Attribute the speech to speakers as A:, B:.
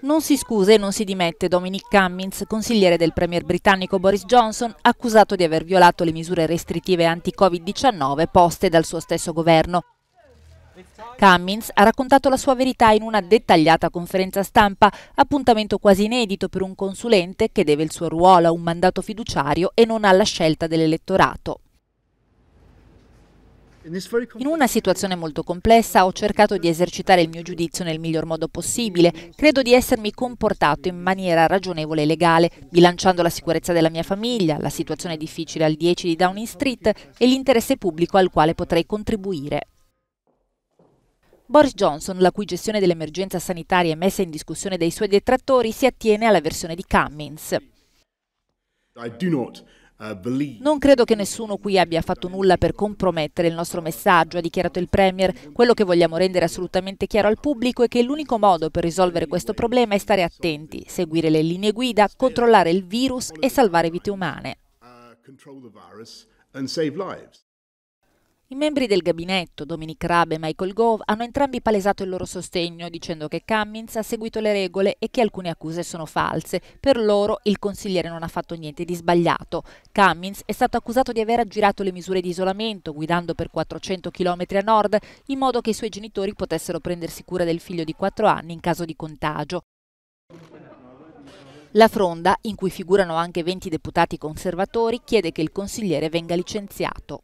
A: Non si scusa e non si dimette Dominic Cummins, consigliere del premier britannico Boris Johnson, accusato di aver violato le misure restrittive anti-Covid-19 poste dal suo stesso governo. Cummins ha raccontato la sua verità in una dettagliata conferenza stampa, appuntamento quasi inedito per un consulente che deve il suo ruolo a un mandato fiduciario e non alla scelta dell'elettorato. In una situazione molto complessa ho cercato di esercitare il mio giudizio nel miglior modo possibile. Credo di essermi comportato in maniera ragionevole e legale, bilanciando la sicurezza della mia famiglia, la situazione difficile al 10 di Downing Street e l'interesse pubblico al quale potrei contribuire. Boris Johnson, la cui gestione dell'emergenza sanitaria è messa in discussione dai suoi detrattori, si attiene alla versione di Cummins. I do not Uh, non credo che nessuno qui abbia fatto nulla per compromettere il nostro messaggio, ha dichiarato il Premier. Quello che vogliamo rendere assolutamente chiaro al pubblico è che l'unico modo per risolvere questo problema è stare attenti, seguire le linee guida, controllare il virus e salvare vite umane. Uh, i membri del gabinetto, Dominic Raab e Michael Gove, hanno entrambi palesato il loro sostegno dicendo che Cummins ha seguito le regole e che alcune accuse sono false. Per loro il consigliere non ha fatto niente di sbagliato. Cummins è stato accusato di aver aggirato le misure di isolamento guidando per 400 km a nord in modo che i suoi genitori potessero prendersi cura del figlio di 4 anni in caso di contagio. La fronda, in cui figurano anche 20 deputati conservatori, chiede che il consigliere venga licenziato.